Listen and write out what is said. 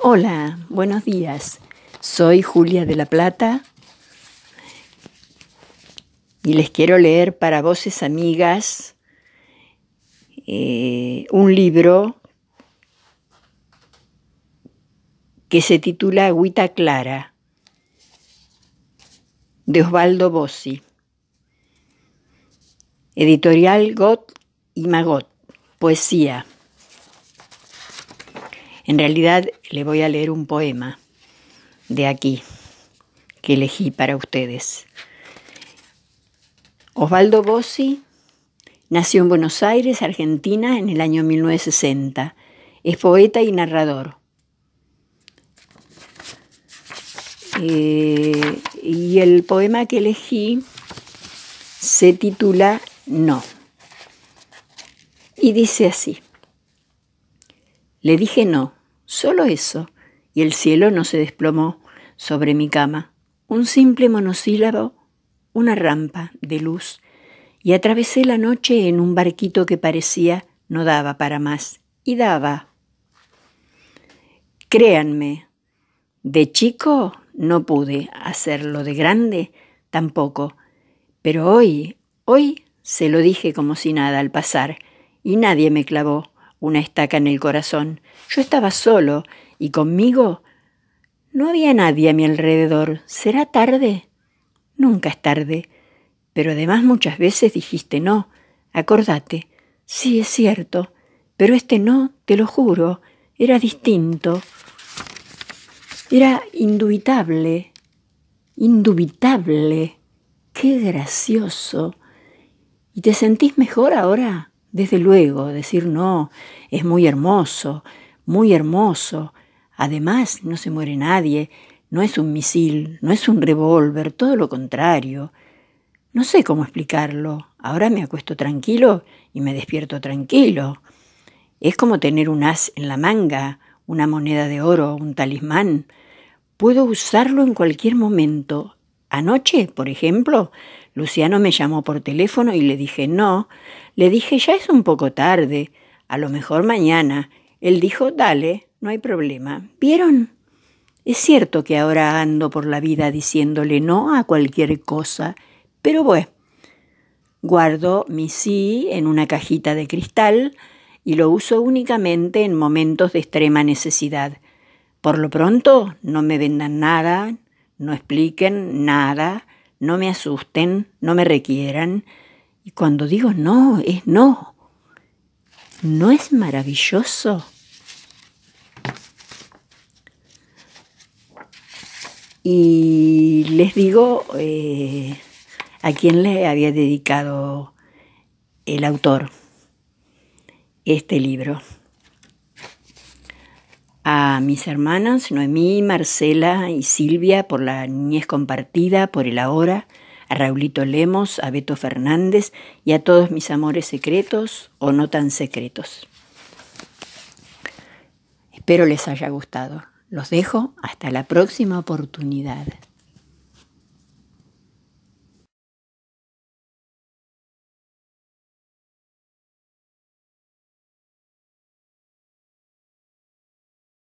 Hola, buenos días. Soy Julia de la Plata y les quiero leer para voces amigas eh, un libro que se titula Agüita Clara de Osvaldo Bossi, editorial Got y Magot, poesía. En realidad le voy a leer un poema de aquí que elegí para ustedes. Osvaldo Bossi nació en Buenos Aires, Argentina, en el año 1960. Es poeta y narrador. Eh, y el poema que elegí se titula No. Y dice así. Le dije no. Solo eso. Y el cielo no se desplomó sobre mi cama. Un simple monosílabo, una rampa de luz. Y atravesé la noche en un barquito que parecía no daba para más. Y daba. Créanme, de chico no pude hacerlo, de grande tampoco. Pero hoy, hoy se lo dije como si nada al pasar, y nadie me clavó una estaca en el corazón. Yo estaba solo y conmigo no había nadie a mi alrededor. ¿Será tarde? Nunca es tarde. Pero además muchas veces dijiste no. Acordate. Sí, es cierto. Pero este no, te lo juro, era distinto. Era indubitable. Indubitable. Qué gracioso. ¿Y te sentís mejor ahora? Desde luego, decir no, es muy hermoso, muy hermoso. Además, no se muere nadie, no es un misil, no es un revólver, todo lo contrario. No sé cómo explicarlo. Ahora me acuesto tranquilo y me despierto tranquilo. Es como tener un as en la manga, una moneda de oro, un talismán. Puedo usarlo en cualquier momento, Anoche, por ejemplo, Luciano me llamó por teléfono y le dije no. Le dije ya es un poco tarde, a lo mejor mañana. Él dijo dale, no hay problema. ¿Vieron? Es cierto que ahora ando por la vida diciéndole no a cualquier cosa, pero bueno, guardo mi sí en una cajita de cristal y lo uso únicamente en momentos de extrema necesidad. Por lo pronto, no me vendan nada, no expliquen nada, no me asusten, no me requieran. Y cuando digo no, es no. ¿No es maravilloso? Y les digo eh, a quién le había dedicado el autor este libro a mis hermanas Noemí, Marcela y Silvia por la niñez compartida, por el ahora, a Raulito Lemos, a Beto Fernández y a todos mis amores secretos o no tan secretos. Espero les haya gustado. Los dejo hasta la próxima oportunidad.